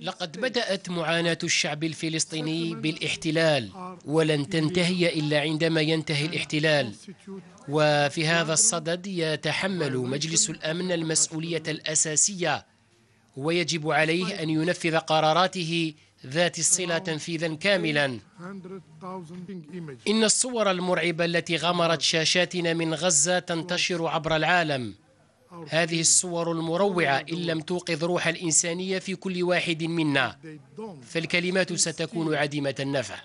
لقد بدأت معاناة الشعب الفلسطيني بالاحتلال ولن تنتهي إلا عندما ينتهي الاحتلال وفي هذا الصدد يتحمل مجلس الأمن المسؤولية الأساسية ويجب عليه أن ينفذ قراراته ذات الصلة تنفيذا كاملا إن الصور المرعبة التي غمرت شاشاتنا من غزة تنتشر عبر العالم هذه الصور المروعة إن لم توقظ روح الإنسانية في كل واحد منا فالكلمات ستكون عديمة النفع